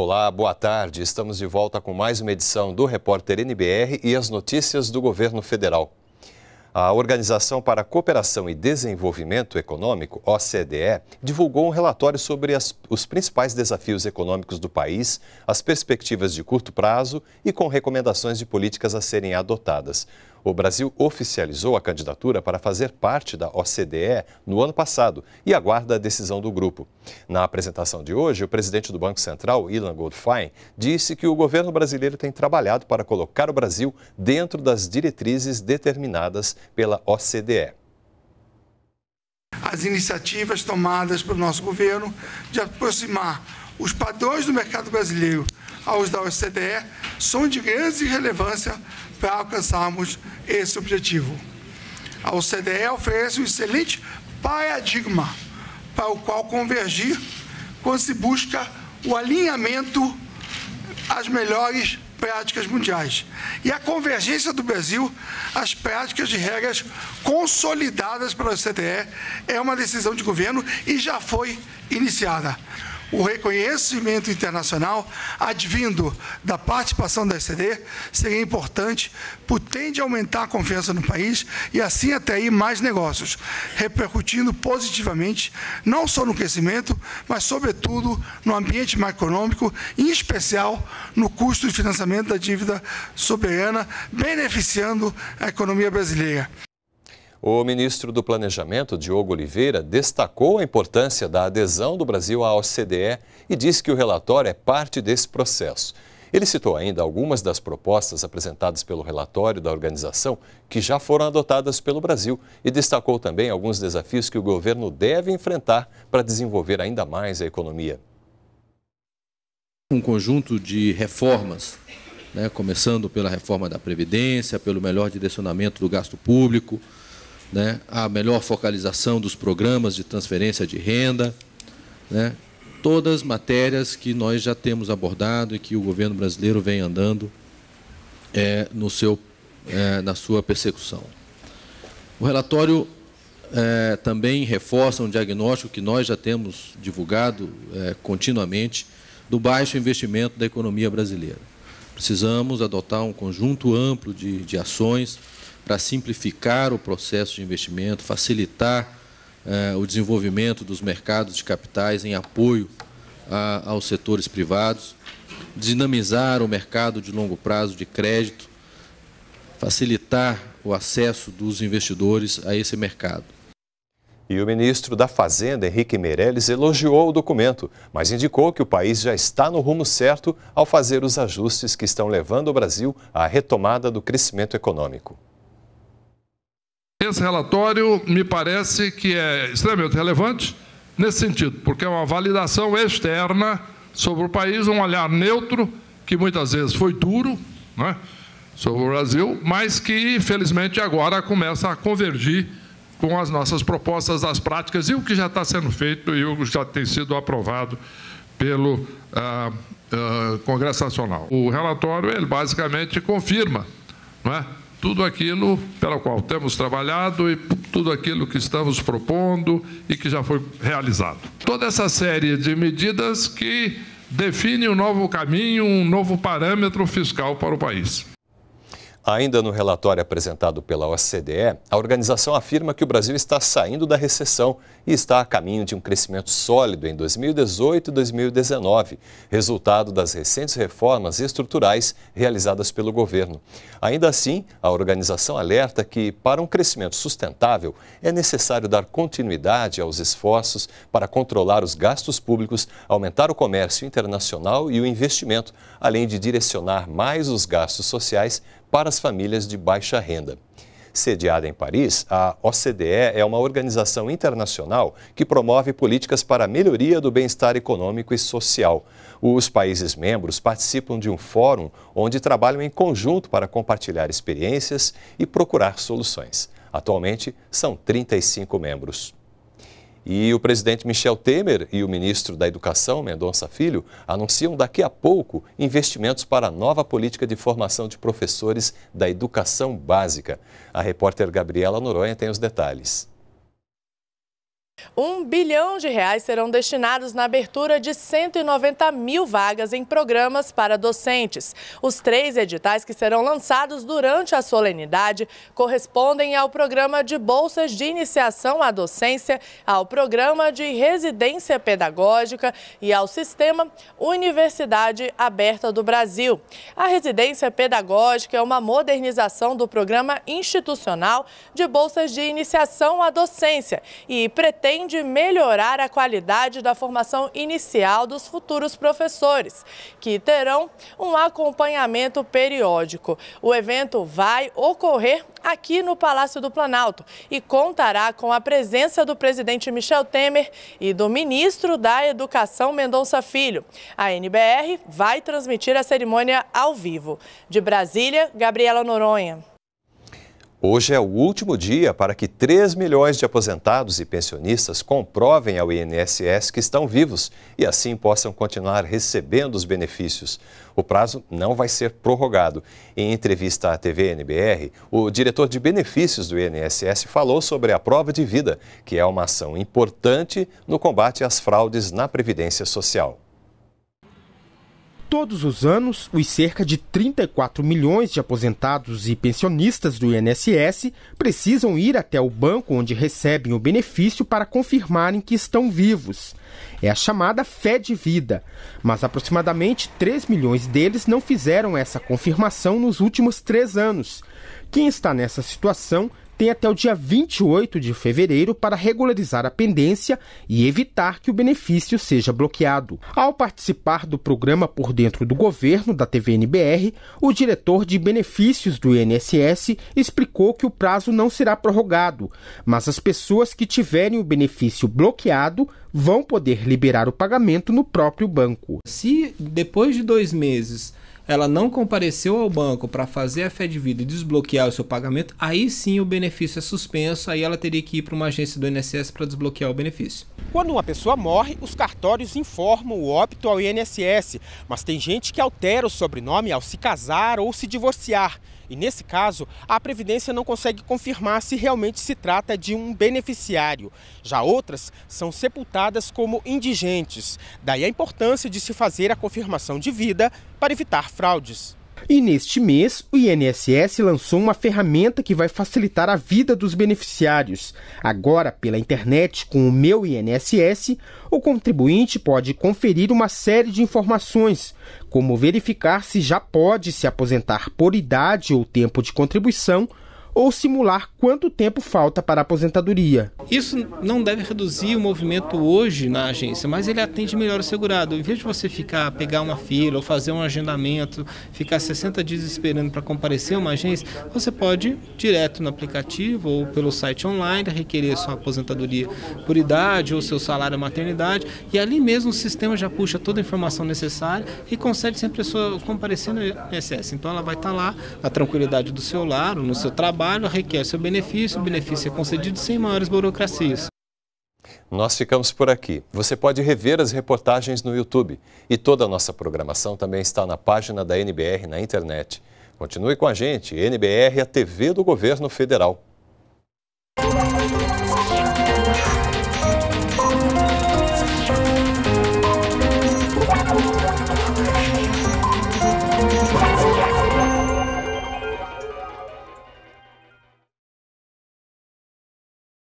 Olá, boa tarde. Estamos de volta com mais uma edição do Repórter NBR e as notícias do governo federal. A Organização para a Cooperação e Desenvolvimento Econômico, OCDE, divulgou um relatório sobre as, os principais desafios econômicos do país, as perspectivas de curto prazo e com recomendações de políticas a serem adotadas. O Brasil oficializou a candidatura para fazer parte da OCDE no ano passado e aguarda a decisão do grupo. Na apresentação de hoje, o presidente do Banco Central, Ilan Goldfein, disse que o governo brasileiro tem trabalhado para colocar o Brasil dentro das diretrizes determinadas pela OCDE. As iniciativas tomadas pelo nosso governo de aproximar os padrões do mercado brasileiro aos da OCDE são de grande relevância para alcançarmos esse objetivo. A OCDE oferece um excelente paradigma para o qual convergir quando se busca o alinhamento às melhores práticas mundiais e a convergência do Brasil às práticas de regras consolidadas pela OCDE é uma decisão de governo e já foi iniciada o reconhecimento internacional advindo da participação da ECD seria importante, por tende a aumentar a confiança no país e assim até aí mais negócios, repercutindo positivamente não só no crescimento, mas sobretudo no ambiente macroeconômico, em especial no custo de financiamento da dívida soberana, beneficiando a economia brasileira. O ministro do Planejamento, Diogo Oliveira, destacou a importância da adesão do Brasil à OCDE e disse que o relatório é parte desse processo. Ele citou ainda algumas das propostas apresentadas pelo relatório da organização que já foram adotadas pelo Brasil e destacou também alguns desafios que o governo deve enfrentar para desenvolver ainda mais a economia. Um conjunto de reformas, né, começando pela reforma da Previdência, pelo melhor direcionamento do gasto público, né, a melhor focalização dos programas de transferência de renda, né, todas matérias que nós já temos abordado e que o governo brasileiro vem andando é, no seu, é, na sua persecução. O relatório é, também reforça um diagnóstico que nós já temos divulgado é, continuamente do baixo investimento da economia brasileira. Precisamos adotar um conjunto amplo de, de ações para simplificar o processo de investimento, facilitar eh, o desenvolvimento dos mercados de capitais em apoio a, aos setores privados, dinamizar o mercado de longo prazo de crédito, facilitar o acesso dos investidores a esse mercado. E o ministro da Fazenda, Henrique Meirelles, elogiou o documento, mas indicou que o país já está no rumo certo ao fazer os ajustes que estão levando o Brasil à retomada do crescimento econômico esse relatório me parece que é extremamente relevante nesse sentido, porque é uma validação externa sobre o país, um olhar neutro, que muitas vezes foi duro né, sobre o Brasil, mas que, infelizmente agora começa a convergir com as nossas propostas, as práticas e o que já está sendo feito e o que já tem sido aprovado pelo ah, ah, Congresso Nacional. O relatório, ele basicamente confirma não é? tudo aquilo pela qual temos trabalhado e tudo aquilo que estamos propondo e que já foi realizado. Toda essa série de medidas que define um novo caminho, um novo parâmetro fiscal para o país. Ainda no relatório apresentado pela OCDE, a organização afirma que o Brasil está saindo da recessão e está a caminho de um crescimento sólido em 2018 e 2019, resultado das recentes reformas estruturais realizadas pelo governo. Ainda assim, a organização alerta que, para um crescimento sustentável, é necessário dar continuidade aos esforços para controlar os gastos públicos, aumentar o comércio internacional e o investimento, além de direcionar mais os gastos sociais para as famílias de baixa renda. Sediada em Paris, a OCDE é uma organização internacional que promove políticas para a melhoria do bem-estar econômico e social. Os países membros participam de um fórum onde trabalham em conjunto para compartilhar experiências e procurar soluções. Atualmente, são 35 membros. E o presidente Michel Temer e o ministro da Educação, Mendonça Filho, anunciam daqui a pouco investimentos para a nova política de formação de professores da educação básica. A repórter Gabriela Noronha tem os detalhes. Um bilhão de reais serão destinados na abertura de 190 mil vagas em programas para docentes. Os três editais que serão lançados durante a solenidade correspondem ao programa de bolsas de iniciação à docência, ao programa de residência pedagógica e ao sistema Universidade Aberta do Brasil. A residência pedagógica é uma modernização do programa institucional de bolsas de iniciação à docência e pretende pretende melhorar a qualidade da formação inicial dos futuros professores, que terão um acompanhamento periódico. O evento vai ocorrer aqui no Palácio do Planalto e contará com a presença do presidente Michel Temer e do ministro da Educação Mendonça Filho. A NBR vai transmitir a cerimônia ao vivo. De Brasília, Gabriela Noronha. Hoje é o último dia para que 3 milhões de aposentados e pensionistas comprovem ao INSS que estão vivos e assim possam continuar recebendo os benefícios. O prazo não vai ser prorrogado. Em entrevista à TV NBR, o diretor de benefícios do INSS falou sobre a prova de vida, que é uma ação importante no combate às fraudes na Previdência Social. Todos os anos, os cerca de 34 milhões de aposentados e pensionistas do INSS precisam ir até o banco onde recebem o benefício para confirmarem que estão vivos. É a chamada fé de vida, mas aproximadamente 3 milhões deles não fizeram essa confirmação nos últimos três anos. Quem está nessa situação tem até o dia 28 de fevereiro para regularizar a pendência e evitar que o benefício seja bloqueado. Ao participar do programa Por Dentro do Governo da TVNBR, o diretor de benefícios do INSS explicou que o prazo não será prorrogado, mas as pessoas que tiverem o benefício bloqueado vão poder liberar o pagamento no próprio banco. Se depois de dois meses ela não compareceu ao banco para fazer a fé de vida e desbloquear o seu pagamento, aí sim o benefício é suspenso, aí ela teria que ir para uma agência do INSS para desbloquear o benefício. Quando uma pessoa morre, os cartórios informam o óbito ao INSS, mas tem gente que altera o sobrenome ao se casar ou se divorciar. E nesse caso, a Previdência não consegue confirmar se realmente se trata de um beneficiário. Já outras são sepultadas como indigentes. Daí a importância de se fazer a confirmação de vida para evitar fraudes. E neste mês, o INSS lançou uma ferramenta que vai facilitar a vida dos beneficiários. Agora, pela internet com o Meu INSS, o contribuinte pode conferir uma série de informações, como verificar se já pode se aposentar por idade ou tempo de contribuição ou simular quanto tempo falta para a aposentadoria. Isso não deve reduzir o movimento hoje na agência, mas ele atende melhor o segurado. Em vez de você ficar, pegar uma fila ou fazer um agendamento, ficar 60 dias esperando para comparecer uma agência, você pode direto no aplicativo ou pelo site online requerer sua aposentadoria por idade ou seu salário maternidade e ali mesmo o sistema já puxa toda a informação necessária e concede sempre a pessoa comparecer no INSS. Então ela vai estar lá na tranquilidade do seu lar, no seu trabalho trabalho requer seu benefício, o benefício é concedido sem maiores burocracias. Nós ficamos por aqui. Você pode rever as reportagens no YouTube. E toda a nossa programação também está na página da NBR na internet. Continue com a gente, NBR, a TV do Governo Federal.